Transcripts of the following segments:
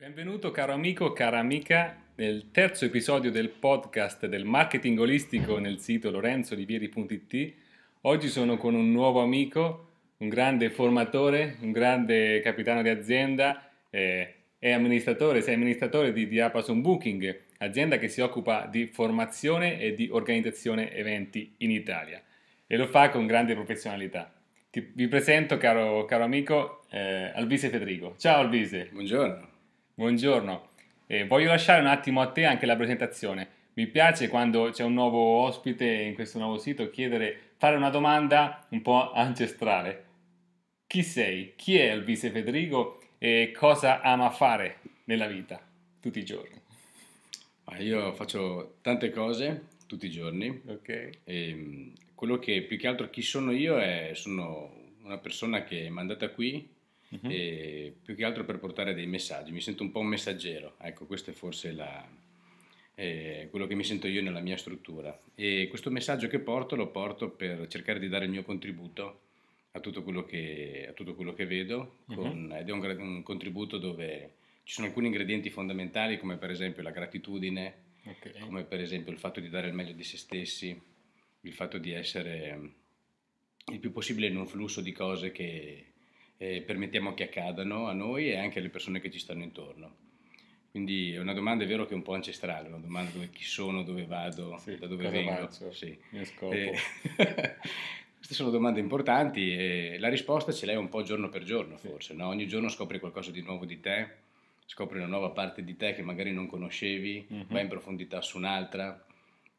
Benvenuto caro amico, cara amica, nel terzo episodio del podcast del marketing olistico nel sito lorenzolivieri.it. Oggi sono con un nuovo amico, un grande formatore, un grande capitano di azienda, eh, è amministratore, sei amministratore di, di Apason Booking, azienda che si occupa di formazione e di organizzazione eventi in Italia e lo fa con grande professionalità. Ti, vi presento, caro, caro amico, eh, Alvise Federico. Ciao Alvise. Buongiorno. Buongiorno, eh, voglio lasciare un attimo a te anche la presentazione. Mi piace quando c'è un nuovo ospite in questo nuovo sito chiedere, fare una domanda un po' ancestrale. Chi sei? Chi è Elvise Federico e cosa ama fare nella vita tutti i giorni? Io faccio tante cose tutti i giorni. Ok. E ehm, quello che più che altro chi sono io è sono una persona che è mandata qui Uh-huh. più che altro per portare dei messaggi, mi sento un po' un messaggero, ecco questo è forse la, eh, quello che mi sento io nella mia struttura e questo messaggio che porto lo porto per cercare di dare il mio contributo a tutto quello che, tutto quello che vedo mhm. con, uh-huh. ed è un, un, contributo dove ci sono alcuni ingredienti fondamentali come per esempio la gratitudine, okay. come per esempio il fatto di dare il meglio di se stessi, il fatto di essere il più possibile in un flusso di cose che, eh, permettiamo che accadano a noi e anche alle persone che ci stanno intorno. Quindi è una domanda, è vero che è un po' ancestrale, una domanda dove chi sono, dove vado, sì, da dove vengo. Faccio, sì. scopo. Eh, queste sono domande importanti e la risposta ce l'hai un po' giorno per giorno sì. forse, no? ogni giorno scopri qualcosa di nuovo di te, scopri una nuova parte di te che magari non conoscevi, mm-hmm. vai in profondità su un'altra,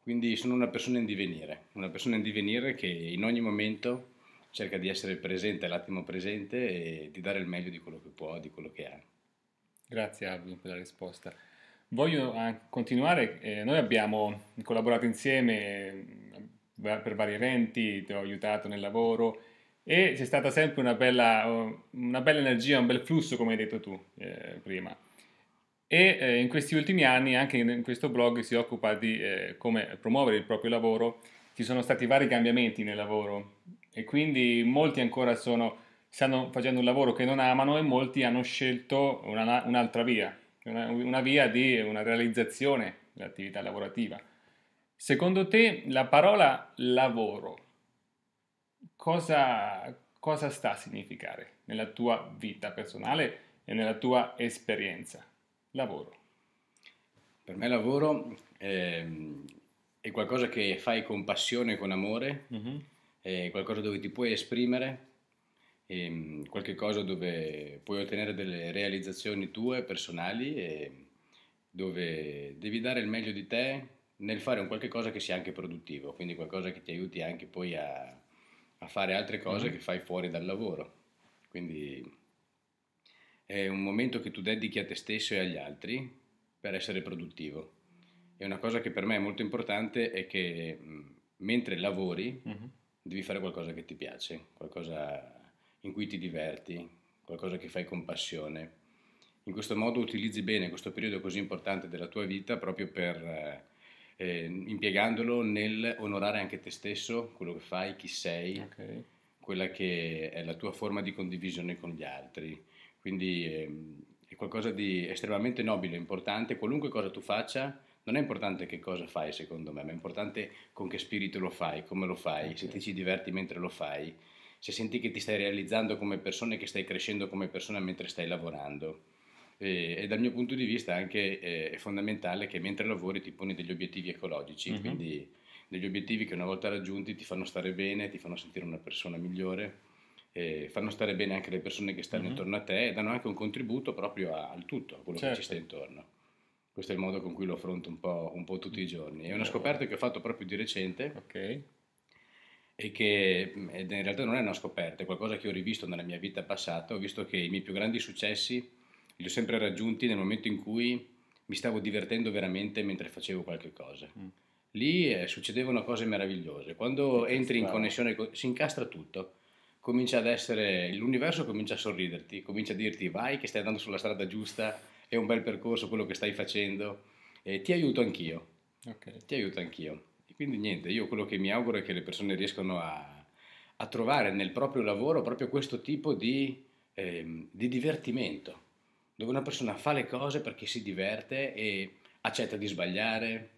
quindi sono una persona in divenire, una persona in divenire che in ogni momento cerca di essere presente l'attimo presente e di dare il meglio di quello che può, di quello che ha. Grazie Alvin per la risposta. Voglio ah, continuare, eh, noi abbiamo collaborato insieme mm, per vari eventi, ti ho aiutato nel lavoro e c'è stata sempre una bella, oh, una bella energia, un bel flusso come hai detto tu eh, prima. E eh, in questi ultimi anni anche in questo blog si occupa di eh, come promuovere il proprio lavoro, ci sono stati vari cambiamenti nel lavoro e quindi molti ancora sono, stanno facendo un lavoro che non amano e molti hanno scelto una, un'altra via, una, una via di una realizzazione dell'attività lavorativa. Secondo te la parola lavoro cosa, cosa sta a significare nella tua vita personale e nella tua esperienza? Lavoro. Per me lavoro è, ehm, è qualcosa che fai con passione, e con amore, mm-hmm è qualcosa dove ti puoi esprimere, è ehm, qualche cosa dove puoi ottenere delle realizzazioni tue personali e dove devi dare il meglio di te nel fare un qualche cosa che sia anche produttivo, quindi qualcosa che ti aiuti anche poi a, a fare altre cose mm. che fai fuori dal lavoro. Quindi è un momento che tu dedichi a te stesso e agli altri per essere produttivo. E una cosa che per me è molto importante è che mentre lavori, mm-hmm devi fare qualcosa che ti piace, qualcosa in cui ti diverti, qualcosa che fai con passione. In questo modo utilizzi bene questo periodo così importante della tua vita proprio per eh, eh impiegandolo nel onorare anche te stesso, quello che fai, chi sei, okay. quella che è la tua forma di condivisione con gli altri. Quindi eh, è qualcosa di estremamente nobile, importante, qualunque cosa tu faccia non è importante che cosa fai secondo me, ma è importante con che spirito lo fai, come lo fai, okay. Eh, se ti certo. ci diverti mentre lo fai, se senti che ti stai realizzando come persona e che stai crescendo come persona mentre stai lavorando. E, e dal mio punto di vista anche eh, è fondamentale che mentre lavori ti poni degli obiettivi ecologici, mm-hmm. quindi degli obiettivi che una volta raggiunti ti fanno stare bene, ti fanno sentire una persona migliore, fanno stare bene anche le persone che stanno mm-hmm. intorno a te e danno anche un contributo proprio a, al tutto, a quello certo. che ci certo. sta intorno questo è il modo con cui lo affronto un po', un po tutti i giorni. È una eh. scoperta che ho fatto proprio di recente. Okay. E che ed in realtà non è una scoperta, è qualcosa che ho rivisto nella mia vita passata. Ho visto che i miei più grandi successi li ho sempre raggiunti nel momento in cui mi stavo divertendo veramente mentre facevo qualche cosa. Mm. Lì eh, succedevano cose meravigliose. Quando entri in connessione, con, si incastra tutto. Comincia ad essere, l'universo comincia a sorriderti, comincia a dirti vai che stai andando sulla strada giusta, è un bel percorso quello che stai facendo, eh, ti aiuto anch'io. Okay. Ti aiuto anch'io. E quindi niente, io quello che mi auguro è che le persone riescano a, a trovare nel proprio lavoro proprio questo tipo di, eh, di divertimento, dove una persona fa le cose perché si diverte e accetta di sbagliare,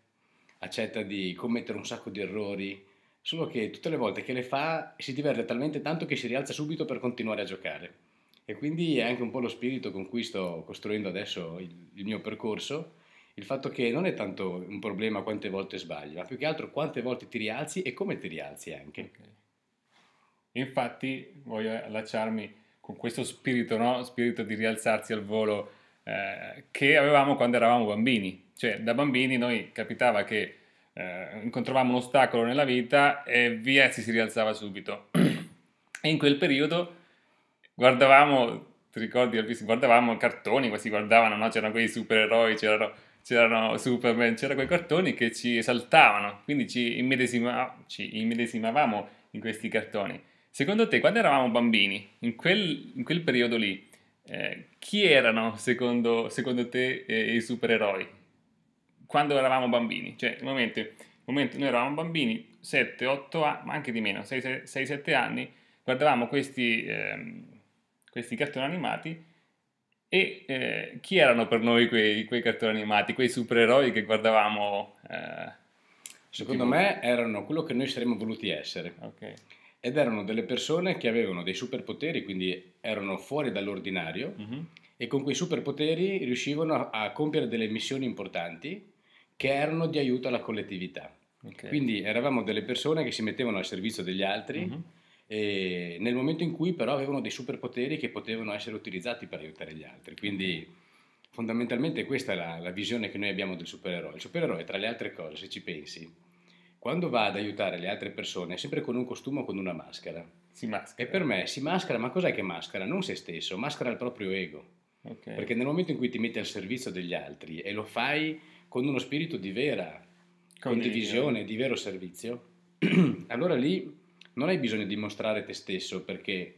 accetta di commettere un sacco di errori, solo che tutte le volte che le fa si diverte talmente tanto che si rialza subito per continuare a giocare. E quindi è anche un po' lo spirito con cui sto costruendo adesso il, il mio percorso, il fatto che non è tanto un problema quante volte sbagli, ma più che altro quante volte ti rialzi e come ti rialzi anche. Okay. Infatti voglio allacciarmi con questo spirito, no? spirito di rialzarsi al volo eh, che avevamo quando eravamo bambini. Cioè da bambini noi capitava che eh, incontravamo un ostacolo nella vita e via si, si rialzava subito. e in quel periodo guardavamo, ti ricordi, guardavamo cartoni, questi guardavano, no? c'erano quei supereroi, c'erano, c'erano Superman, c'erano quei cartoni che ci esaltavano, quindi ci, immedesima, ci immedesimavamo in questi cartoni. Secondo te, quando eravamo bambini, in quel, in quel periodo lì, eh, chi erano secondo, secondo te eh, i supereroi? Quando eravamo bambini, cioè il momento, il momento noi eravamo bambini, 7, 8 anni, ma anche di meno, 6, 6 7 anni, guardavamo questi, eh, questi cartoni animati e eh, chi erano per noi quei, quei, cartoni animati, quei supereroi che guardavamo? Eh, Secondo me erano quello che noi saremmo voluti essere. Okay. Ed erano delle persone che avevano dei superpoteri, quindi erano fuori dall'ordinario, mm-hmm. e con quei superpoteri riuscivano a, compiere delle missioni importanti che erano di aiuto alla collettività. Okay. Quindi eravamo delle persone che si mettevano al servizio degli altri. Mm-hmm e nel momento in cui però avevano dei superpoteri che potevano essere utilizzati per aiutare gli altri. Quindi fondamentalmente questa è la, la visione che noi abbiamo del supereroe. Il supereroe, tra le altre cose, se ci pensi, quando va ad aiutare le altre persone è sempre con un costume o con una maschera. Si maschera. E per me si maschera, ma cos'è che maschera? Non se stesso, maschera il proprio ego. Okay. Perché nel momento in cui ti metti al servizio degli altri e lo fai con uno spirito di vera condivisione, di vero servizio, allora lì non hai bisogno di mostrare te stesso perché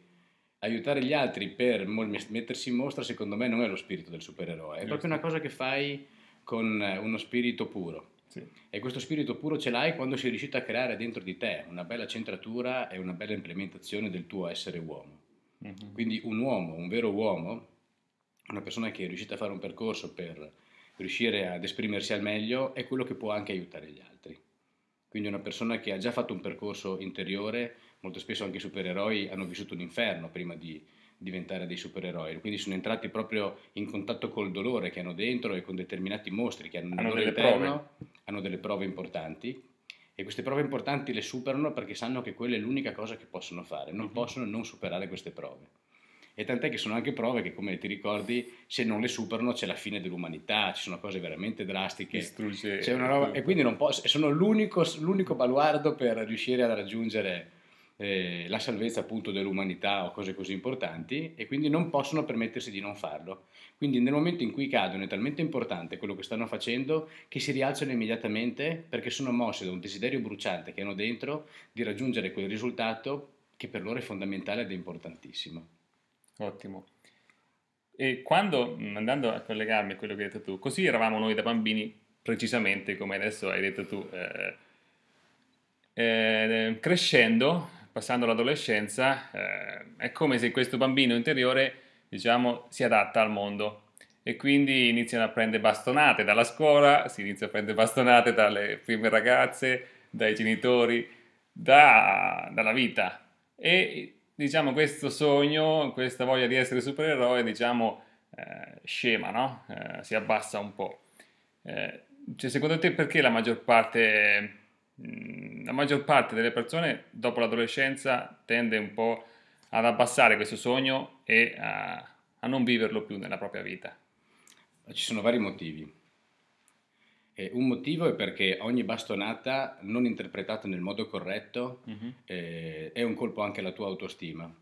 aiutare gli altri per mettersi in mostra secondo me non è lo spirito del supereroe, è Giusto. proprio una cosa che fai con eh, uno spirito puro. Sì. E questo spirito puro ce l'hai quando sei riuscito a creare dentro di te una bella centratura e una bella implementazione del tuo essere uomo. Mm-hmm. Quindi un uomo, un vero uomo, una persona che è riuscita a fare un percorso per riuscire ad esprimersi al meglio, è quello che può anche aiutare gli altri quindi una persona che ha già fatto un percorso interiore, molto spesso anche i supereroi hanno vissuto un inferno prima di diventare dei supereroi, quindi sono entrati proprio in contatto col dolore che hanno dentro e con determinati mostri che hanno, hanno delle interno, prove. hanno delle prove importanti e queste prove importanti le superano perché sanno che quella è l'unica cosa che possono fare, non mm-hmm. possono non superare queste prove e tant'è che sono anche prove che, come ti ricordi, se non le superano c'è la fine dell'umanità, ci sono cose veramente drastiche. Distrugge. C'è una roba, e quindi non posso, sono l'unico, l'unico baluardo per riuscire a raggiungere eh, la salvezza appunto dell'umanità o cose così importanti e quindi non possono permettersi di non farlo. Quindi nel momento in cui cadono è talmente importante quello che stanno facendo che si rialzano immediatamente perché sono mosse da un desiderio bruciante che hanno dentro di raggiungere quel risultato che per loro è fondamentale ed è importantissimo. Ottimo. E quando, mm, andando a collegarmi a quello che hai detto tu, così eravamo noi da bambini, precisamente come adesso hai detto tu, eh, eh, crescendo, passando l'adolescenza, eh, è come se questo bambino interiore, diciamo, si adatta al mondo e quindi iniziano a prendere bastonate dalla scuola, si inizia a prendere bastonate dalle prime ragazze, dai genitori, da, dalla vita. E diciamo, questo sogno, questa voglia di essere supereroe, diciamo, eh, scema, no? eh, si abbassa un po'. Eh, cioè, secondo te perché la maggior, parte, mm, la maggior parte delle persone dopo l'adolescenza tende un po' ad abbassare questo sogno e a, a non viverlo più nella propria vita? Ci sono vari motivi. Eh, un motivo è perché ogni bastonata non interpretata nel modo corretto mm-hmm. eh, è un colpo anche alla tua autostima.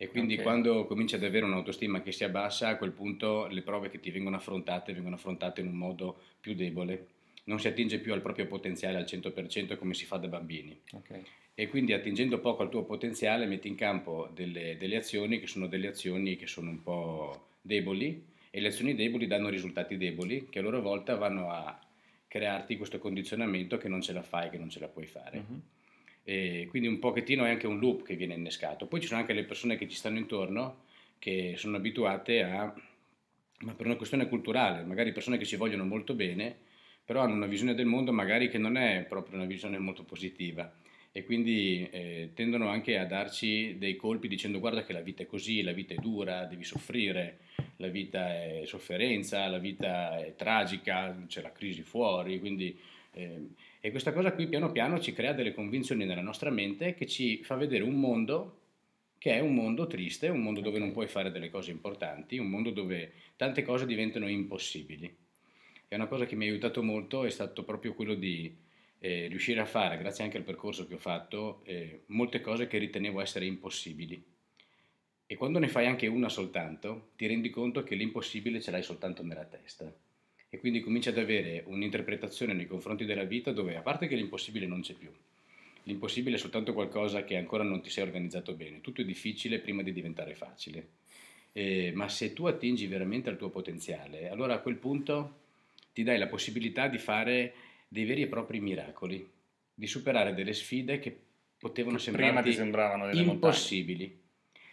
E quindi okay. quando cominci ad avere un'autostima che si abbassa, a quel punto le prove che ti vengono affrontate vengono affrontate in un modo più debole. Non si attinge più al proprio potenziale al 100% come si fa da bambini. Okay. E quindi attingendo poco al tuo potenziale metti in campo delle, delle azioni che sono delle azioni che sono un po' deboli e le azioni deboli danno risultati deboli che a loro volta vanno a crearti questo condizionamento che non ce la fai, che non ce la puoi fare. Uh-huh. E quindi un pochettino è anche un loop che viene innescato. Poi ci sono anche le persone che ci stanno intorno che sono abituate a, ma per una questione culturale, magari persone che ci vogliono molto bene, però hanno una visione del mondo magari che non è proprio una visione molto positiva e quindi eh, tendono anche a darci dei colpi dicendo guarda che la vita è così, la vita è dura, devi soffrire, la vita è sofferenza, la vita è tragica, c'è la crisi fuori, quindi... Eh, e questa cosa qui piano piano ci crea delle convinzioni nella nostra mente che ci fa vedere un mondo che è un mondo triste, un mondo dove non puoi fare delle cose importanti, un mondo dove tante cose diventano impossibili. E una cosa che mi ha aiutato molto è stato proprio quello di eh, riuscire a fare, grazie anche al percorso che ho fatto, eh, molte cose che ritenevo essere impossibili. E quando ne fai anche una soltanto, ti rendi conto che l'impossibile ce l'hai soltanto nella testa. E quindi cominci ad avere un'interpretazione nei confronti della vita dove, a parte che l'impossibile non c'è più, l'impossibile è soltanto qualcosa che ancora non ti sei organizzato bene, tutto è difficile prima di diventare facile. Eh, ma se tu attingi veramente al tuo potenziale, allora a quel punto ti dai la possibilità di fare dei veri e propri miracoli, di superare delle sfide che potevano sembrare impossibili. Montagne.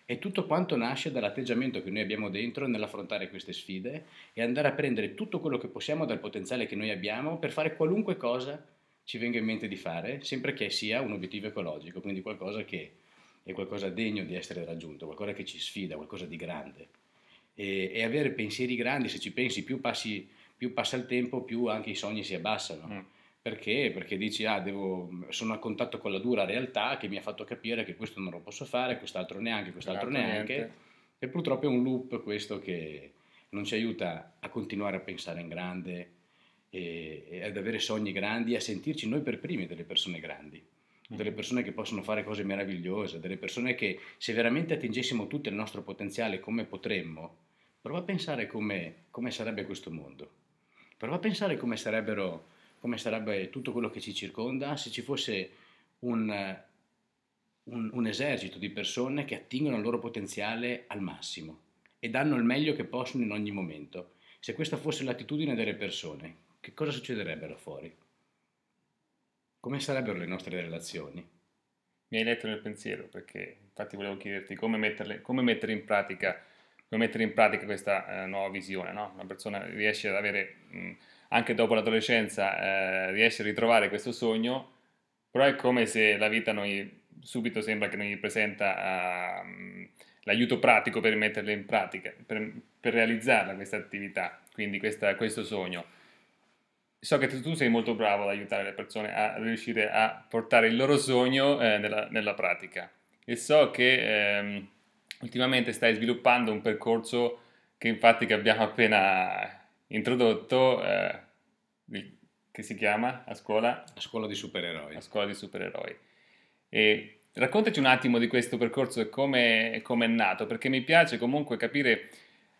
E tutto quanto nasce dall'atteggiamento che noi abbiamo dentro nell'affrontare queste sfide e andare a prendere tutto quello che possiamo dal potenziale che noi abbiamo per fare qualunque cosa ci venga in mente di fare, sempre che sia un obiettivo ecologico, quindi qualcosa che è qualcosa degno di essere raggiunto, qualcosa che ci sfida, qualcosa di grande. E, e avere pensieri grandi, se ci pensi, più passi più passa il tempo, più anche i sogni si abbassano. Mm. Perché? Perché dici, ah, devo, sono a contatto con la dura realtà che mi ha fatto capire che questo non lo posso fare, quest'altro neanche, quest'altro certo, neanche. E purtroppo è un loop questo che non ci aiuta a continuare a pensare in grande, e, e ad avere sogni grandi, a sentirci noi per primi delle persone grandi mm. delle persone che possono fare cose meravigliose, delle persone che se veramente attingessimo tutto il nostro potenziale come potremmo, prova a pensare come, come sarebbe questo mondo. Prova a pensare come, come, sarebbe tutto quello che ci circonda se ci fosse un, un, un esercito di persone che attingono il loro potenziale al massimo e danno il meglio che possono in ogni momento. Se questa fosse l'attitudine delle persone, che cosa succederebbero fuori? Come sarebbero le nostre relazioni? Mi hai letto nel pensiero perché infatti volevo chiederti come, metterle, come mettere in pratica come mettere in pratica questa eh, nuova visione, no? Una persona riesce ad avere, mh, mm, anche dopo l'adolescenza, eh, riesce a ritrovare questo sogno, però è come se la vita noi, subito sembra che non gli presenta uh, l'aiuto pratico per metterla in pratica, per, per realizzarla questa attività, quindi questa, questo sogno. So che tu sei molto bravo ad aiutare le persone a riuscire a portare il loro sogno eh, nella, nella pratica e so che... Ehm, ultimamente stai sviluppando un percorso che infatti che abbiamo appena introdotto, eh, che si chiama a scuola? A scuola di supereroi. A scuola di supereroi. E raccontaci un attimo di questo percorso e come, come è nato, perché mi piace comunque capire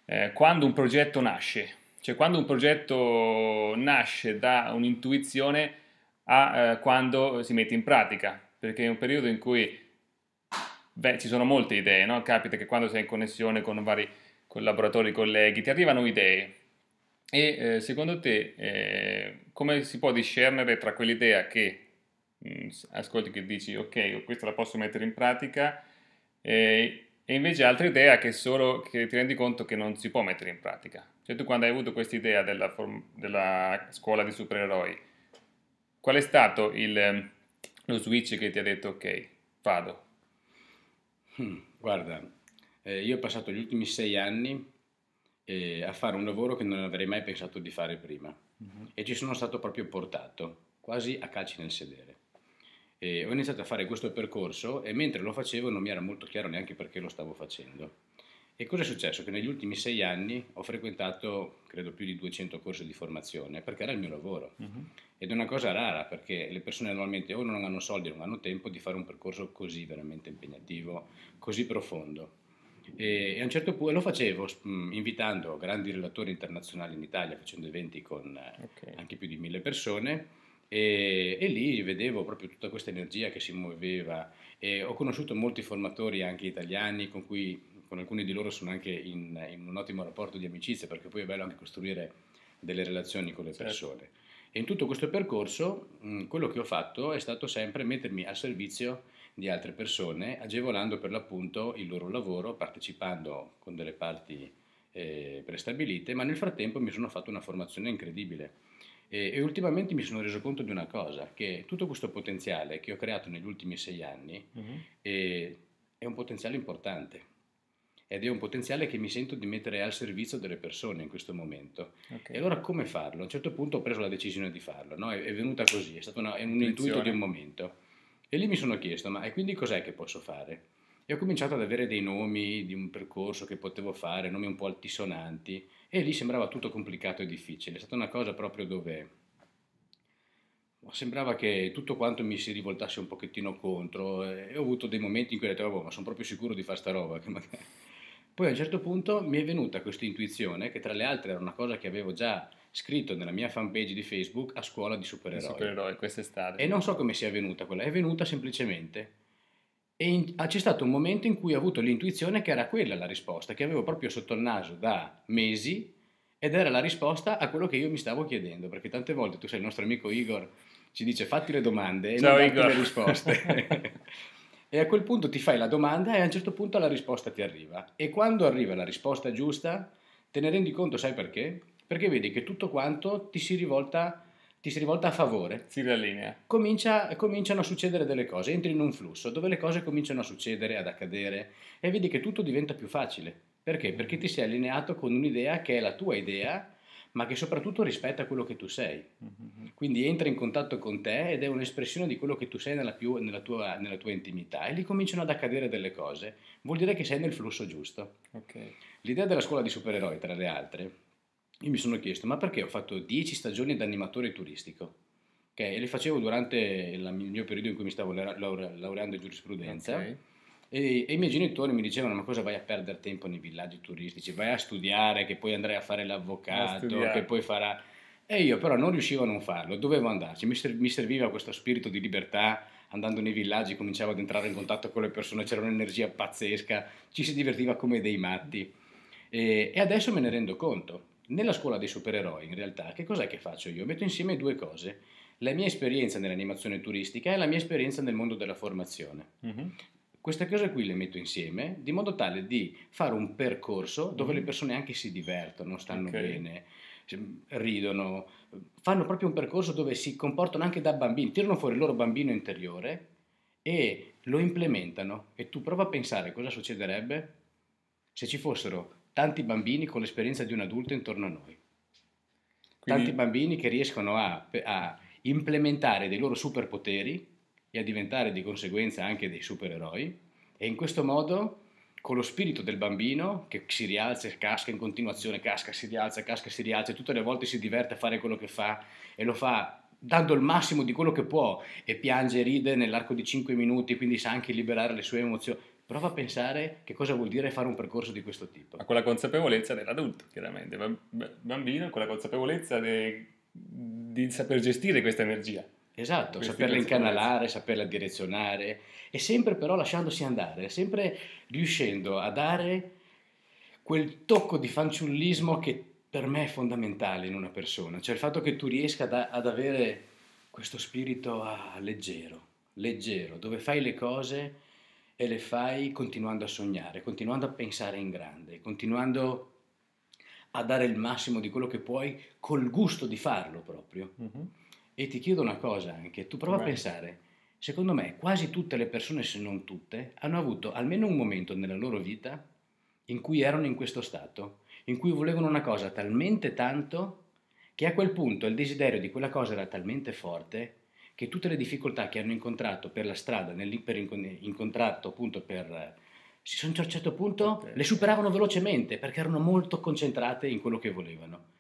eh, quando un progetto nasce, cioè quando un progetto nasce da un'intuizione a eh, quando si mette in pratica, perché è un periodo in cui Beh, ci sono molte idee, no? Capita che quando sei in connessione con vari collaboratori, colleghi, ti arrivano idee. E eh, secondo te eh, come si può discernere tra quell'idea che mh, mm, ascolti che dici ok, questa la posso mettere in pratica eh, e invece altra idea che solo che ti rendi conto che non si può mettere in pratica? Cioè tu quando hai avuto questa idea della, form- della scuola di supereroi, qual è stato il, lo switch che ti ha detto ok, vado? Hmm, guarda, eh, io ho passato gli ultimi sei anni eh, a fare un lavoro che non avrei mai pensato di fare prima uh-huh. e ci sono stato proprio portato, quasi a calci nel sedere. E ho iniziato a fare questo percorso e mentre lo facevo non mi era molto chiaro neanche perché lo stavo facendo. E cosa è successo? Che negli ultimi sei anni ho frequentato, credo, più di 200 corsi di formazione perché era il mio lavoro. Uh-huh. Ed è una cosa rara perché le persone normalmente o non hanno soldi, o non hanno tempo di fare un percorso così veramente impegnativo, così profondo. E, a un certo punto lo facevo mm, invitando grandi relatori internazionali in Italia, facendo eventi con okay. Eh, anche più di mille persone. E, e, lì vedevo proprio tutta questa energia che si muoveva e ho conosciuto molti formatori anche italiani con cui con alcuni di loro sono anche in, in, un ottimo rapporto di amicizia, perché poi è bello anche costruire delle relazioni con le certo. persone. E in tutto questo percorso mh, quello che ho fatto è stato sempre mettermi al servizio di altre persone, agevolando per l'appunto il loro lavoro, partecipando con delle parti eh, prestabilite, ma nel frattempo mi sono fatto una formazione incredibile. E, e, ultimamente mi sono reso conto di una cosa, che tutto questo potenziale che ho creato negli ultimi sei anni mm-hmm. eh, è un potenziale importante ed è un potenziale che mi sento di mettere al servizio delle persone in questo momento. Okay. E allora come farlo? A un certo punto ho preso la decisione di farlo, no? è, è, venuta così, è stato una, è un intuito di un momento. E lì mi sono chiesto, ma e quindi cos'è che posso fare? E ho cominciato ad avere dei nomi di un percorso che potevo fare, nomi un po' altisonanti, e lì sembrava tutto complicato e difficile. È stata una cosa proprio dove sembrava che tutto quanto mi si rivoltasse un pochettino contro e ho avuto dei momenti in cui ho detto, ma sono proprio sicuro di fare sta roba, che magari poi a un certo punto mi è venuta questa intuizione, che tra le altre era una cosa che avevo già scritto nella mia fanpage di Facebook a scuola di supereroi. Supereroi, quest'estate. E non so come sia venuta quella, è venuta semplicemente. E in, ah, c'è stato un momento in cui ho avuto l'intuizione che era quella la risposta, che avevo proprio sotto il naso da mesi ed era la risposta a quello che io mi stavo chiedendo, perché tante volte tu sei il nostro amico Igor, ci dice fatti le domande e Ciao, non le risposte. E a quel punto ti fai la domanda e a un certo punto la risposta ti arriva. E quando arriva la risposta giusta, te ne rendi conto, sai perché? Perché vedi che tutto quanto ti si rivolta, ti si rivolta a favore. Si riallinea. Comincia, cominciano a succedere delle cose, entri in un flusso dove le cose cominciano a succedere, ad accadere e vedi che tutto diventa più facile. Perché? Perché ti sei allineato con un'idea che è la tua idea ma che soprattutto rispetta quello che tu sei. Mm-hmm. Quindi entra in contatto con te ed è un'espressione di quello che tu sei nella, più, nella, tua, nella, tua, intimità e lì cominciano ad accadere delle cose. Vuol dire che sei nel flusso giusto. Okay. L'idea della scuola di supereroi, tra le altre, io mi sono chiesto, ma perché ho fatto 10 stagioni da animatore turistico? Okay, e le facevo durante il mio periodo in cui mi stavo laureando in giurisprudenza. Okay e, e, i miei genitori mi dicevano: Ma cosa vai a perdere tempo nei villaggi turistici? Vai a studiare, che poi andrai a fare l'avvocato, a che poi farà. E io però non riuscivo a non farlo, dovevo andarci, mi, ser- mi serviva questo spirito di libertà andando nei villaggi cominciavo ad entrare in contatto con le persone, c'era un'energia pazzesca, ci si divertiva come dei matti. E, e, adesso me ne rendo conto. Nella scuola dei supereroi, in realtà, che cos'è che faccio io? Metto insieme due cose, la mia esperienza nell'animazione turistica e la mia esperienza nel mondo della formazione. Uh-huh. Queste cose qui le metto insieme di modo tale di fare un percorso dove mm. le persone anche si divertono, stanno okay. bene, ridono, fanno proprio un percorso dove si comportano anche da bambini, tirano fuori il loro bambino interiore e lo implementano. E tu prova a pensare cosa succederebbe se ci fossero tanti bambini con l'esperienza di un adulto intorno a noi. Quindi... Tanti bambini che riescono a, a implementare dei loro superpoteri e a diventare di conseguenza anche dei supereroi e in questo modo con lo spirito del bambino che si rialza e casca in continuazione, casca, si rialza, casca, si rialza, tutte le volte si diverte a fare quello che fa e lo fa dando il massimo di quello che può e piange ride nell'arco di 5 minuti, quindi sa anche liberare le sue emozioni. Prova a pensare che cosa vuol dire fare un percorso di questo tipo. Ma con la consapevolezza dell'adulto, chiaramente, bambino, con la consapevolezza de... di saper gestire questa energia. Esatto, saperla incanalare, saperla direzionare e sempre però lasciandosi andare, sempre riuscendo a dare quel tocco di fanciullismo che per me è fondamentale in una persona, cioè il fatto che tu riesca da, ad avere questo spirito ah, leggero, leggero, dove fai le cose e le fai continuando a sognare, continuando a pensare in grande, continuando a dare il massimo di quello che puoi col gusto di farlo proprio. Mm-hmm e ti chiedo una cosa anche, tu prova Beh. a pensare, secondo me quasi tutte le persone, se non tutte, hanno avuto almeno un momento nella loro vita in cui erano in questo stato, in cui volevano una cosa talmente tanto che a quel punto il desiderio di quella cosa era talmente forte che tutte le difficoltà che hanno incontrato per la strada, nel, per incontrato appunto per... Si sono cioè, a un certo punto, certo. le superavano velocemente perché erano molto concentrate in quello che volevano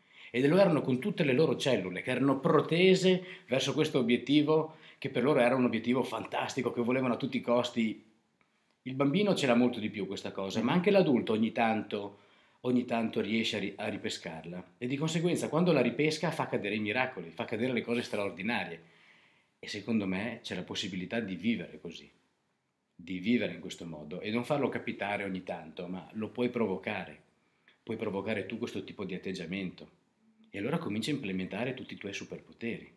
ed lo erano con tutte le loro cellule che erano protese verso questo obiettivo che per loro era un obiettivo fantastico che volevano a tutti i costi. Il bambino c'era molto di più questa cosa, ma anche l'adulto ogni tanto, ogni tanto riesce a, ri- a ripescarla e di conseguenza quando la ripesca fa cadere i miracoli, fa cadere le cose straordinarie. E secondo me c'è la possibilità di vivere così, di vivere in questo modo e non farlo capitare ogni tanto, ma lo puoi provocare. Puoi provocare tu questo tipo di atteggiamento. E allora comincia a implementare tutti i tuoi superpoteri.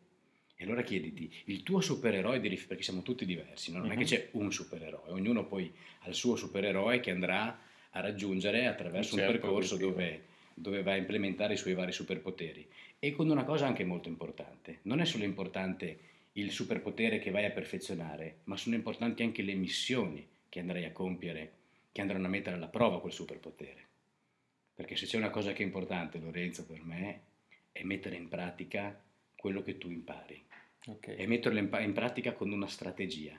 E allora chiediti, il tuo supereroe di perché siamo tutti diversi, no? non uh-huh. è che mhm. c'è un supereroe, ognuno poi ha il suo supereroe che andrà a raggiungere attraverso un, un certo, percorso dove, dove va a implementare i suoi vari superpoteri. E con una cosa anche molto importante, non è solo importante il superpotere che vai a perfezionare, ma sono importanti anche le missioni che andrai a compiere, che andranno a mettere alla prova quel superpotere. Perché se c'è una cosa che è importante, Lorenzo, per me, è mettere in pratica quello che tu impari. Okay. E metterlo in pratica con una strategia,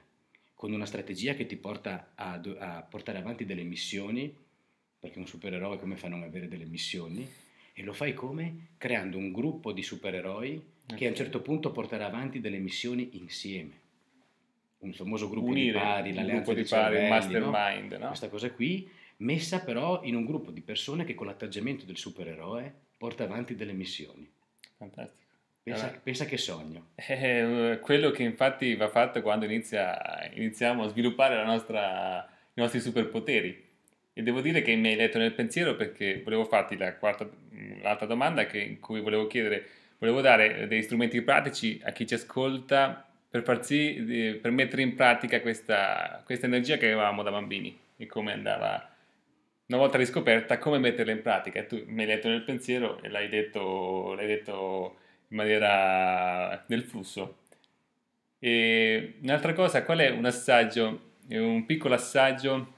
con una strategia che ti porta a, a portare avanti delle missioni, perché un supereroe come fa a non avere delle missioni? E lo fai come? Creando un gruppo di supereroi okay. che a un certo punto porterà avanti delle missioni insieme. Un famoso gruppo Unire, di pari, l'alleanza di, pari, il mastermind. No? No? Questa cosa qui, messa però in un gruppo di persone che con l'atteggiamento del supereroe porta avanti delle missioni. Fantastico. Pensa, allora. pensa che sogno. È eh, eh, quello che infatti va fatto quando inizia, iniziamo a sviluppare nostra, i nostri superpoteri. E devo dire che mi hai letto nel pensiero perché volevo farti la quarta, mm, l'altra domanda che, in cui volevo chiedere, volevo dare degli strumenti pratici a chi ci ascolta per, far sì, per mettere in pratica questa, questa energia che avevamo da bambini e come andava una volta riscoperta, come metterla in pratica. Tu mi hai letto nel pensiero e l'hai detto, l'hai detto in maniera nel flusso. E un'altra cosa, qual è un assaggio, un piccolo assaggio,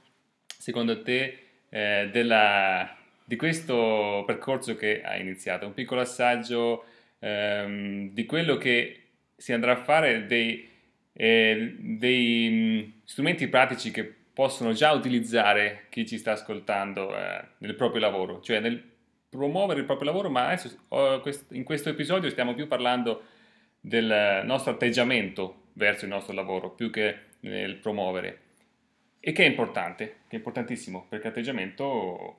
secondo te, eh, della, di questo percorso che hai iniziato? Un piccolo assaggio ehm, di quello che si andrà a fare, dei, eh, dei mm, strumenti pratici che possono già utilizzare chi ci sta ascoltando eh, nel proprio lavoro, cioè nel promuovere il proprio lavoro, ma adesso, oh, in questo episodio stiamo più parlando del nostro atteggiamento verso il nostro lavoro, più che nel promuovere, e che è importante, che è importantissimo, perché l'atteggiamento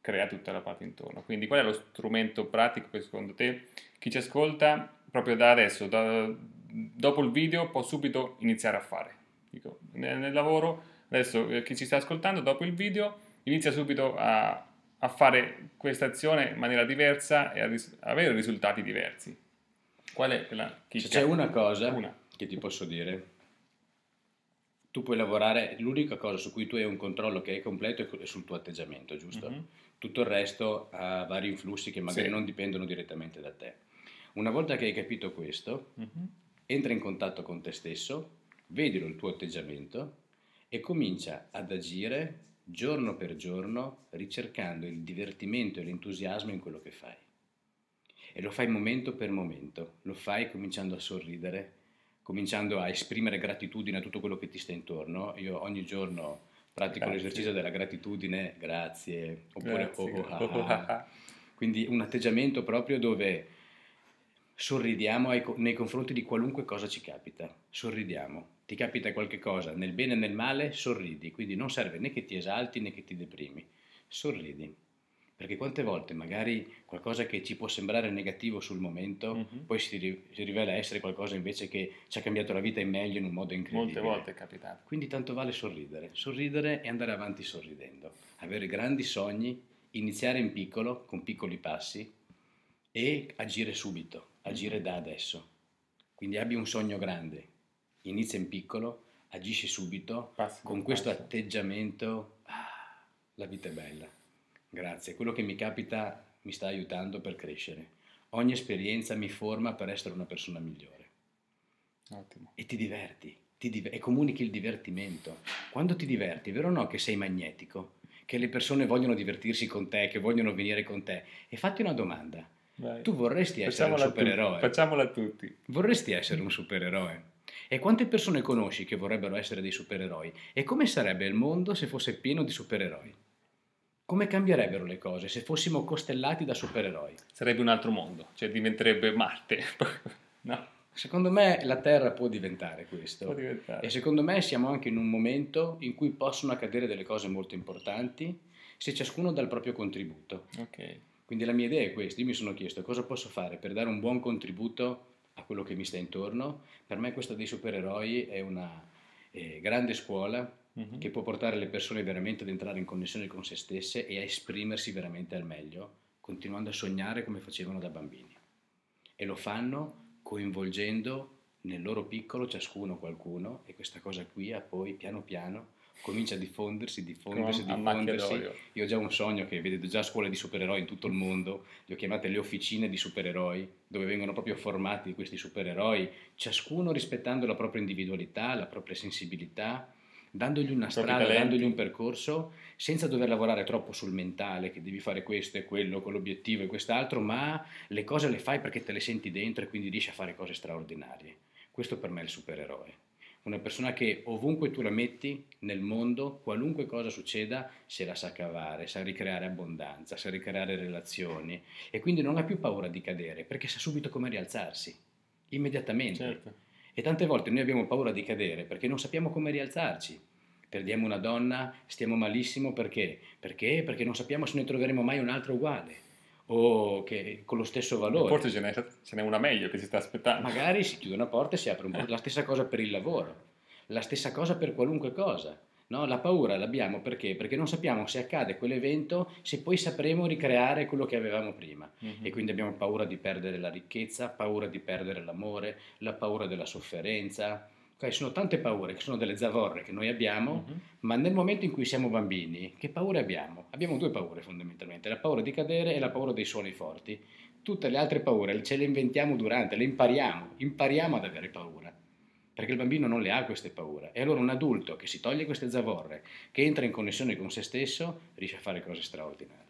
crea tutta la parte intorno. Quindi qual è lo strumento pratico che secondo te chi ci ascolta proprio da adesso, da, dopo il video, può subito iniziare a fare? Dico, nel, nel lavoro Adesso eh, chi ci sta ascoltando dopo il video inizia subito a, a fare questa azione in maniera diversa e a ris- avere risultati diversi. Qual è la chicca? Cioè, c'è una cosa una. che ti posso dire. Tu puoi lavorare, l'unica cosa su cui tu hai un controllo che è completo è sul tuo atteggiamento, giusto? Mm-hmm. Tutto il resto ha eh, vari influssi che magari sì. non dipendono direttamente da te. Una volta che hai capito questo, mm-hmm. entra in contatto con te stesso, vedilo il tuo atteggiamento e comincia ad agire giorno per giorno ricercando il divertimento e l'entusiasmo in quello che fai. E lo fai momento per momento, lo fai cominciando a sorridere, cominciando a esprimere gratitudine a tutto quello che ti sta intorno. Io ogni giorno pratico grazie. l'esercizio della gratitudine, grazie, oppure grazie. Oh, ah, ah. Quindi un atteggiamento proprio dove sorridiamo nei confronti di qualunque cosa ci capita, sorridiamo, ti capita qualche cosa, nel bene e nel male, sorridi, quindi non serve né che ti esalti né che ti deprimi, sorridi. Perché quante volte magari qualcosa che ci può sembrare negativo sul momento, mm-hmm. poi si, ri- si, rivela essere qualcosa invece che ci ha cambiato la vita in meglio in un modo incredibile. Molte volte è capitato. Quindi tanto vale sorridere, sorridere e andare avanti sorridendo, avere grandi sogni, iniziare in piccolo, con piccoli passi e agire subito, agire mhm. da adesso. Quindi abbi un sogno grande, inizia in piccolo, agisci subito, passo, con questo atteggiamento ah, la vita è bella. Grazie, quello che mi capita mi sta aiutando per crescere. Ogni esperienza mi forma per essere una persona migliore. Ottimo. E ti diverti, ti div- e comunichi il divertimento. Quando ti diverti, vero o no che sei magnetico? Che le persone vogliono divertirsi con te, che vogliono venire con te. E fatti una domanda. Vai. Tu vorresti essere Facciamola un supereroe? Tutti. Facciamola a tutti. Vorresti essere un supereroe? E quante persone conosci che vorrebbero essere dei supereroi? E come sarebbe il mondo se fosse pieno di supereroi? Come cambierebbero le cose se fossimo costellati da supereroi? Sarebbe un altro mondo, cioè diventerebbe Marte. no. Secondo me la Terra può diventare questo. Può diventare. E secondo me siamo anche in un momento in cui possono accadere delle cose molto importanti se ciascuno dà il proprio contributo. Okay. Quindi la mia idea è questa, io mi sono chiesto cosa posso fare per dare un buon contributo a quello che mi sta intorno. Per me questa dei supereroi è una eh, grande scuola mm-hmm. che può portare le persone veramente ad entrare in connessione con se stesse e a esprimersi veramente al meglio, continuando a sognare come facevano da bambini. E lo fanno coinvolgendo nel loro piccolo ciascuno qualcuno e questa cosa qui ha poi piano piano comincia a diffondersi, diffondersi, Con diffondersi. Io ho già un sogno che vedete già scuole di supereroi in tutto il mondo, le ho chiamate le officine di supereroi, dove vengono proprio formati questi supereroi, ciascuno rispettando la propria individualità, la propria sensibilità, dandogli una strada, dandogli un percorso, senza dover lavorare troppo sul mentale, che devi fare questo e quello, con l'obiettivo e quest'altro, ma le cose le fai perché te le senti dentro e quindi riesci a fare cose straordinarie. Questo per me è il supereroe una persona che ovunque tu la metti nel mondo, qualunque cosa succeda, se la sa cavare, sa ricreare abbondanza, sa ricreare relazioni e quindi non ha più paura di cadere perché sa subito come rialzarsi, immediatamente. Certo. E tante volte noi abbiamo paura di cadere perché non sappiamo come rialzarci. Perdiamo una donna, stiamo malissimo perché? Perché? Perché non sappiamo se ne troveremo mai un'altra uguale o che, con lo stesso valore. Forse ce, ce n'è, una meglio che si sta aspettando. Magari si chiude una porta e si apre un po'. Eh. La stessa cosa per il lavoro, la stessa cosa per qualunque cosa. No? La paura l'abbiamo perché? Perché non sappiamo se accade quell'evento, se poi sapremo ricreare quello che avevamo prima. Mm-hmm. E quindi abbiamo paura di perdere la ricchezza, paura di perdere l'amore, la paura della sofferenza, Okay, sono tante paure che sono delle zavorre che noi abbiamo, uh-huh. ma nel momento in cui siamo bambini, che paure abbiamo? Abbiamo due paure fondamentalmente, la paura di cadere e la paura dei suoni forti. Tutte le altre paure ce le inventiamo durante, le impariamo, impariamo ad avere paura perché il bambino non le ha queste paure. E allora un adulto che si toglie queste zavorre, che entra in connessione con se stesso, riesce a fare cose straordinarie.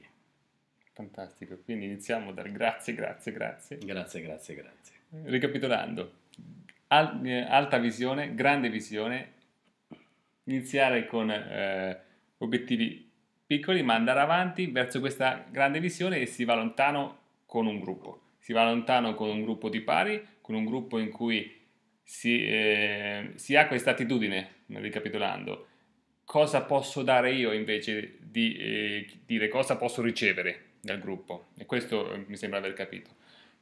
Fantastico, quindi iniziamo dal grazie, grazie, grazie. Grazie, grazie, grazie. Ricapitolando, al, eh, alta visione, grande visione, iniziare con eh, obiettivi piccoli ma andare avanti verso questa grande visione e si va lontano con un gruppo. Si va lontano con un gruppo di pari, con un gruppo in cui si, eh, si ha questa attitudine, ricapitolando, cosa posso dare io invece di eh, dire cosa posso ricevere dal gruppo. E questo eh, mi sembra aver capito.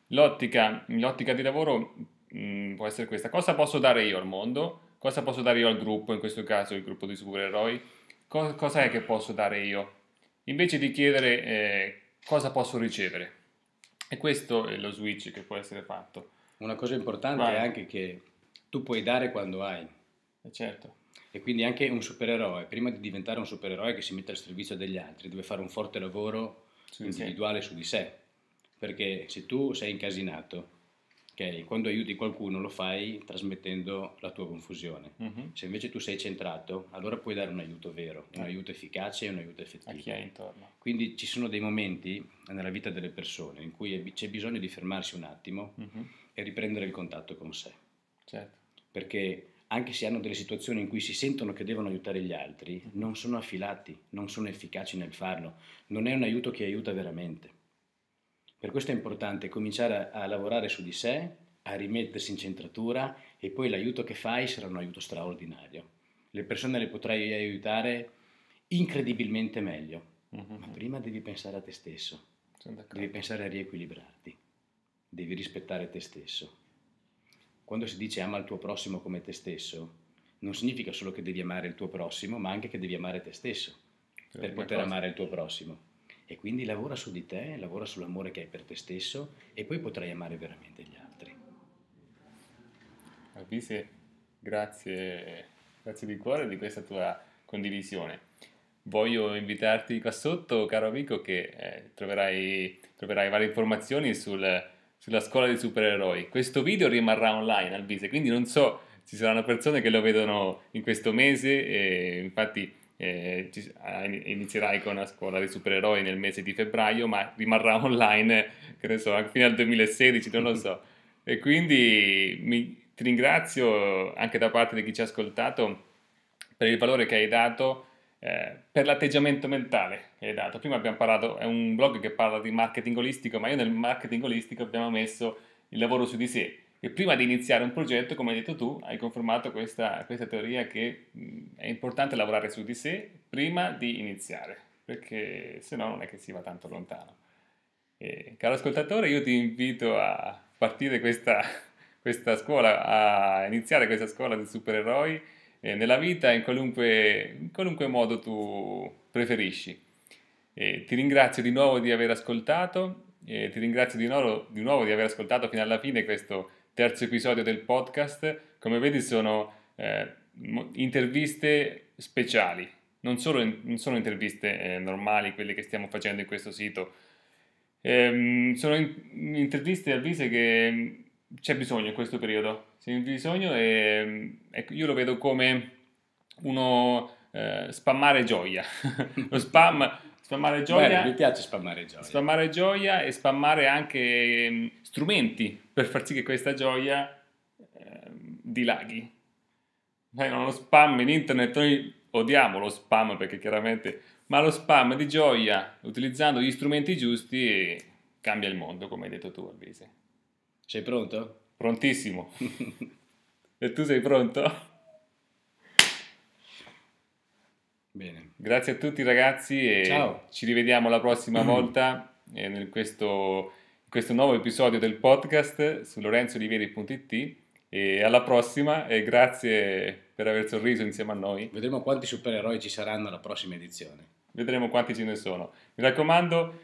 l'ottica, l'ottica di lavoro mh, mm, può essere questa. Cosa posso dare io al mondo? Cosa posso dare io al gruppo, in questo caso il gruppo di supereroi? Co- cosa è che posso dare io? Invece di chiedere eh, cosa posso ricevere. E questo è lo switch che può essere fatto. Una cosa importante Vai. è anche che tu puoi dare quando hai. Eh certo. E quindi anche un supereroe, prima di diventare un supereroe che si mette al servizio degli altri, deve fare un forte lavoro sì, individuale sì. su di sé. Perché se tu sei incasinato Okay? Quando aiuti qualcuno lo fai trasmettendo la tua confusione. Mm-hmm. Se invece tu sei centrato, allora puoi dare un aiuto vero, un eh. aiuto efficace e un aiuto effettivo. A chi è intorno. Quindi ci sono dei momenti nella vita delle persone in cui c'è bisogno di fermarsi un attimo mm-hmm. e riprendere il contatto con sé. Certo. Perché anche se hanno delle situazioni in cui si sentono che devono aiutare gli altri, mhm. non sono affilati, non sono efficaci nel farlo, non è un aiuto che aiuta veramente. Per questo è importante cominciare a, lavorare su di sé, a rimettersi in centratura e poi l'aiuto che fai sarà un aiuto straordinario. Le persone le potrai aiutare incredibilmente meglio, mm-hmm. ma prima devi pensare a te stesso, devi pensare a riequilibrarti, devi rispettare te stesso. Quando si dice ama il tuo prossimo come te stesso, non significa solo che devi amare il tuo prossimo, ma anche che devi amare te stesso per poter cosa. amare il tuo prossimo e quindi lavora su di te, lavora sull'amore che hai per te stesso e poi potrai amare veramente gli altri. Alpise, grazie, grazie di cuore di questa tua condivisione. Voglio invitarti qua sotto, caro amico, che eh, troverai, troverai, varie informazioni sul, sulla scuola dei supereroi. Questo video rimarrà online, Alpise, quindi non so, ci saranno persone che lo vedono in questo mese e infatti eh, inizierai con la scuola dei supereroi nel mese di febbraio, ma rimarrà online, che ne so, fino al 2016, non lo so. E quindi mi, ti ringrazio anche da parte di chi ci ha ascoltato per il valore che hai dato, eh, per l'atteggiamento mentale che hai dato. Prima abbiamo parlato, è un blog che parla di marketing olistico, ma io nel marketing olistico abbiamo messo il lavoro su di sé e prima di iniziare un progetto, come hai detto tu, hai confermato questa, questa teoria che è importante lavorare su di sé prima di iniziare, perché se no non è che si va tanto lontano. E, caro ascoltatore, io ti invito a partire questa, questa scuola, a iniziare questa scuola di supereroi eh, nella vita in qualunque, in qualunque, modo tu preferisci. Eh, ti ringrazio di nuovo di aver ascoltato, eh, ti ringrazio di nuovo, di nuovo di aver ascoltato fino alla fine questo terzo episodio del podcast. Come vedi sono eh, interviste speciali, non, solo, non sono interviste eh, normali quelle che stiamo facendo in questo sito, ehm, sono in, interviste avvise che mm, c'è bisogno in questo periodo, c'è bisogno e mm, ecco, io lo vedo come uno eh, spammare gioia, lo spam... Spammare gioia, Beh, mi piace spammare gioia. Spammare gioia e spammare anche mm, strumenti per far sì che questa gioia eh, dilaghi. Ma non lo spam in internet, noi odiamo lo spam perché chiaramente, ma lo spam di gioia, utilizzando gli strumenti giusti, cambia il mondo, come hai detto tu, Alvise. Sei pronto? Prontissimo. e tu sei pronto? Bene. Grazie a tutti ragazzi e Ciao. ci rivediamo la prossima volta in eh, questo questo nuovo episodio del podcast su lorenzolivieri.it e alla prossima e grazie per aver sorriso insieme a noi. Vedremo quanti supereroi ci saranno alla prossima edizione. Vedremo quanti ce ne sono. Mi raccomando,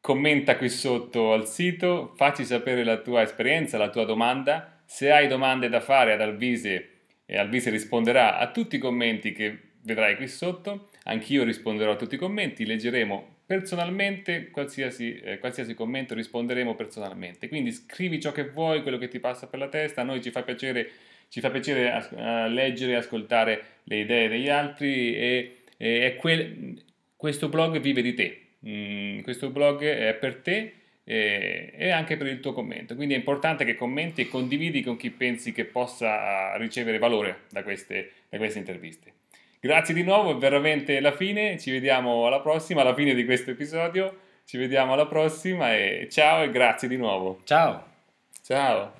commenta qui sotto al sito, facci sapere la tua esperienza, la tua domanda. Se hai domande da fare ad Alvise, e Alvise risponderà a tutti i commenti che vedrai qui sotto, anch'io risponderò a tutti i commenti, leggeremo personalmente qualsiasi, eh, qualsiasi, commento, risponderemo personalmente. Quindi scrivi ciò che vuoi, quello che ti passa per la testa, a noi ci fa piacere, ci fa piacere as- eh, leggere e ascoltare le idee degli altri e, e quel, questo blog vive di te, mm, questo blog è per te e, anche per il tuo commento. Quindi è importante che commenti e condividi con chi pensi che possa eh, ricevere valore da queste, da queste interviste. Grazie di nuovo, è veramente la fine, ci vediamo alla prossima, alla fine di questo episodio, ci vediamo alla prossima e ciao e grazie di nuovo. Ciao. Ciao.